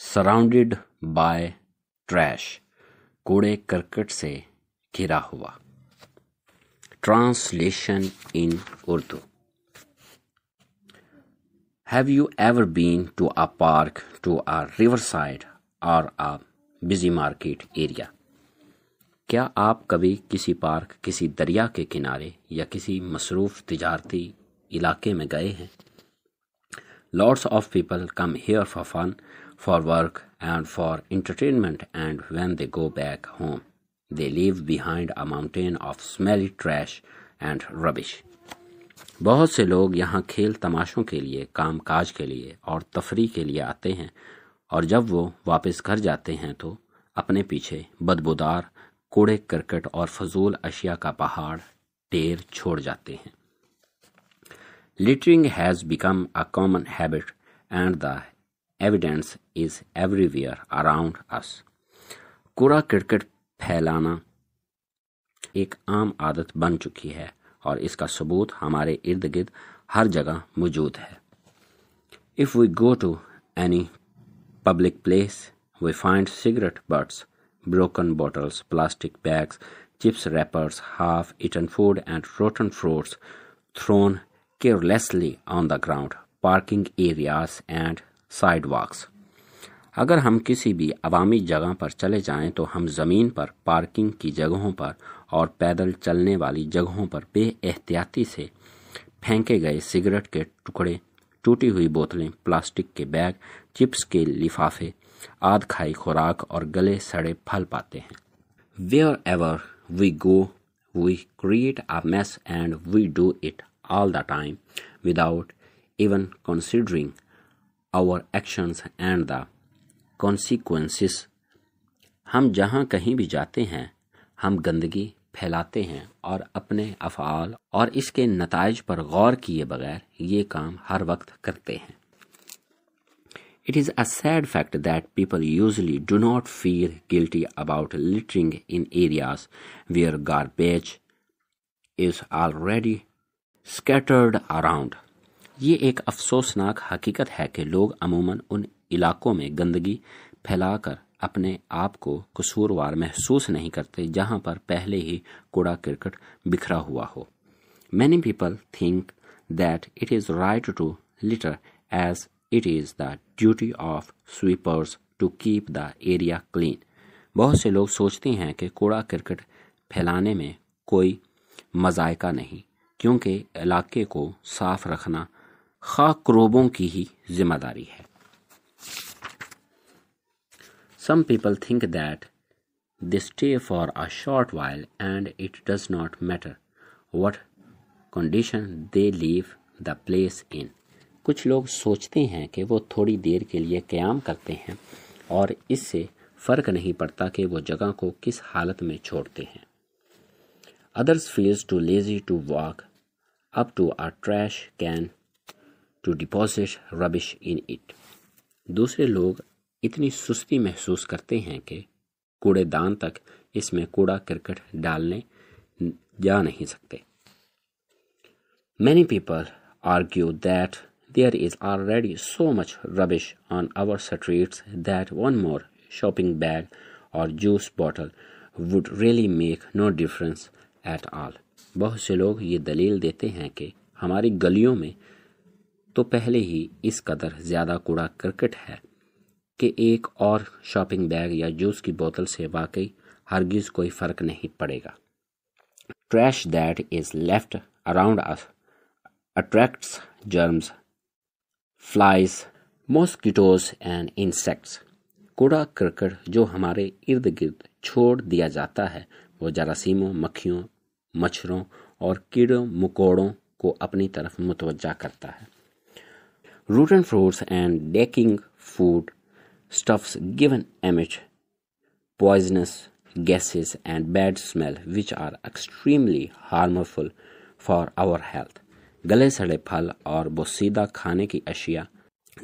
Surrounded by trash कूड़े करकट से घिरा हुआ translation in Urdu have you ever been to a park to a riverside or a busy market area क्या आप कभी किसी पार्क किसी दरिया के किनारे या किसी मसरूफ़ तजारती इलाके में गए हैं Lots of people come here for fun, for work, and for entertainment, and when they go back home, they leave behind a mountain of smelly trash and rubbish. बहुत से लोग यहाँ खेल तमाशों के लिए काम काज के लिए और तफरी के लिए आते हैं और जब वो वापस घर जाते हैं तो अपने पीछे बदबूदार कूड़े करकट और फजूल अशिया का पहाड़ टेर छोड़ जाते हैं Littering has become a common habit, and the evidence is everywhere around us. कूड़ा क्रिकेट फैलाना एक आम आदत बन चुकी है और इसका सबूत हमारे इर्द गिर्द हर जगह मौजूद है if we go public place, we find cigarette butts, broken bottles, plastic bags, chips wrappers, half eaten food, and rotten fruits thrown carelessly on the ground, parking areas and sidewalks. अगर हम किसी भी आवामी जगह पर चले जाएं तो हम ज़मीन पर पार्किंग की जगहों पर और पैदल चलने वाली जगहों पर बे एहतियाती से फेंके गए सिगरेट के टुकड़े टूटी हुई बोतलें प्लास्टिक के बैग चिप्स के लिफाफे आध खाई खुराक और गले सड़े फल पाते हैं wherever we go we create a mess and we do it all the time without even considering our actions and the consequences हम जहाँ कहीं भी जाते हैं हम गंदगी फैलाते हैं और अपने अफ़ाल और इसके नतज पर गौर किए बगैर ये काम हर वक्त करते हैं it is a sad fact that people usually do not feel guilty about littering in areas where garbage is already scattered around ये एक अफसोसनाक हकीकत है कि लोग अमूमन उन इलाकों में गंदगी फैलाकर अपने आप को कसूरवार महसूस नहीं करते जहां पर पहले ही कूड़ा क्रिकेट बिखरा हुआ हो many people think that it is right to litter as it is the duty of sweepers to keep the area clean बहुत से लोग सोचते हैं कि कूड़ा क्रिकेट फैलाने में कोई मजायका नहीं क्योंकि इलाके को साफ रखना खा क्रोबों की ही जिम्मेदारी है some people think that they stay for a short while and it does not matter what condition they leave the place in कुछ लोग सोचते हैं कि वो थोड़ी देर के लिए क्याम करते हैं और इससे फ़र्क नहीं पड़ता कि वो जगह को किस हालत में छोड़ते हैं others feels too lazy to walk up to a trash can to deposit rubbish in it दूसरे लोग इतनी सुस्ती महसूस करते हैं कि कूड़ेदान तक इसमें कूड़ा करकट डालने जा नहीं सकते many people argue that there is already so much rubbish on our streets that one more shopping bag or juice bottle would really make no difference at all बहुत से लोग ये दलील देते हैं कि हमारी गलियों में तो पहले ही इस कदर ज़्यादा कूड़ा करकट है कि एक और शॉपिंग बैग या जूस की बोतल से वाकई हरगिज़ कोई फ़र्क नहीं पड़ेगा trash that is left around us attracts germs flies mosquitoes and insects कूड़ा करकट जो हमारे इर्द गिर्द छोड़ दिया जाता है वो जरासीमों मक्खियों मच्छरों और कीड़ों मकोड़ों को अपनी तरफ मुतवजा करता है rot rotten fruits and decaying food stuffs given emit poisonous gases and bad smell which are extremely harmful for our health गले सड़े फल और बसीदा खाने की अशिया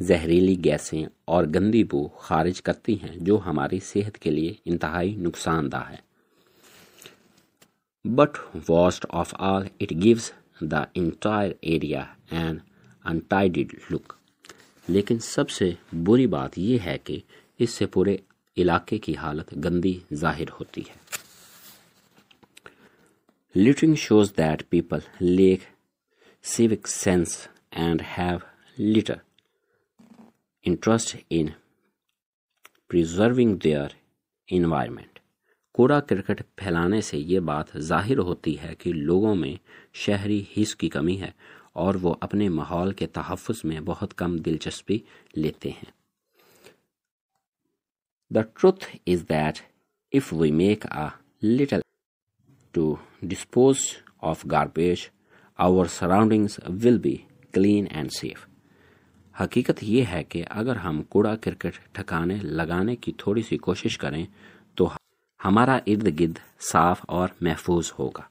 जहरीली गैसें और गंदी बू खारिज करती हैं जो हमारी सेहत के लिए इंतहाई नुकसानदा है But worst of all, it gives the entire area an untidied look लेकिन सबसे बुरी बात यह है कि इससे पूरे इलाके की हालत गंदी जाहिर होती है littering shows that people lack civic sense and have little interest in preserving their environment कूड़ा क्रिकेट फैलाने से ये बात जाहिर होती है कि लोगों में शहरी हिस्स की कमी है और वो अपने माहौल के तहफ़ में बहुत कम दिलचस्पी लेते हैं the truth is that if we make a little to dispose of garbage our surroundings will be clean and safe हकीकत यह है कि अगर हम कूड़ा क्रिकेट ठकाने लगाने की थोड़ी सी कोशिश करें हमारा इर्द गिर्द साफ और महफूज होगा